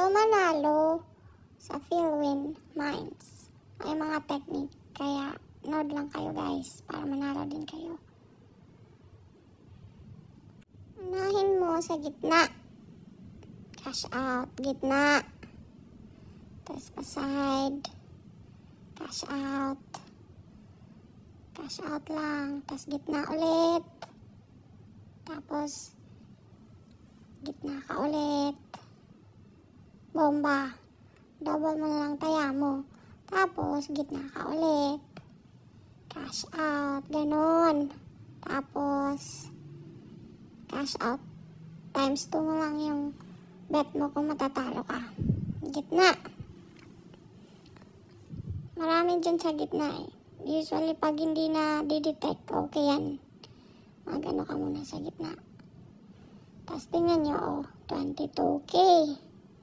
Ito manalo sa win Mines. May mga technique. Kaya, nod lang kayo guys para manalo din kayo. Unahin mo sa gitna. Cash out. Gitna. Tapos pa side. Cash out. Cash out lang. Tapos gitna ulit. Tapos, gitna ka ulit bomba. Double mo na lang taya mo. Tapos, gitna ka ulit. Cash out. Ganon. Tapos, cash out. Times 2 mo lang yung bet mo kung matatalo ka. Gitna. Marami dyan sa gitna eh. Usually, pag hindi na didetect, okay yan. Magano ka muna sa gitna. Tapos, tingnan nyo, oh, 22K.